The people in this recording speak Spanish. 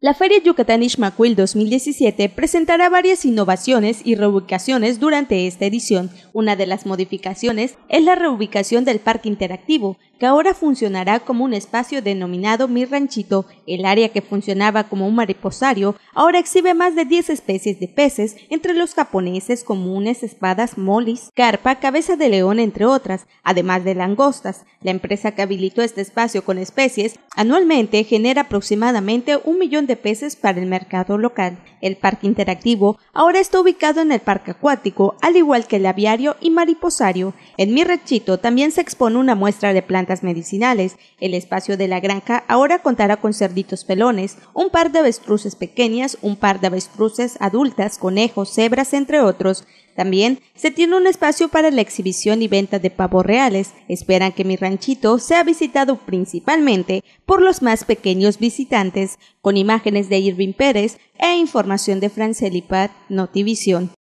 La Feria Yucatán Macuil 2017 presentará varias innovaciones y reubicaciones durante esta edición. Una de las modificaciones es la reubicación del parque interactivo, que ahora funcionará como un espacio denominado Mi Ranchito. El área que funcionaba como un mariposario ahora exhibe más de 10 especies de peces, entre los japoneses comunes, espadas, molis, carpa, cabeza de león, entre otras, además de langostas. La empresa que habilitó este espacio con especies anualmente genera aproximadamente un millón de peces para el mercado local. El parque interactivo ahora está ubicado en el parque acuático, al igual que el aviario y mariposario. En Mi Ranchito también se expone una muestra de plantas medicinales. El espacio de la granja ahora contará con cerditos pelones, un par de avestruces pequeñas, un par de avestruces adultas, conejos, cebras, entre otros. También se tiene un espacio para la exhibición y venta de pavos reales. Esperan que mi ranchito sea visitado principalmente por los más pequeños visitantes, con imágenes de Irving Pérez e información de Francelipat Notivisión.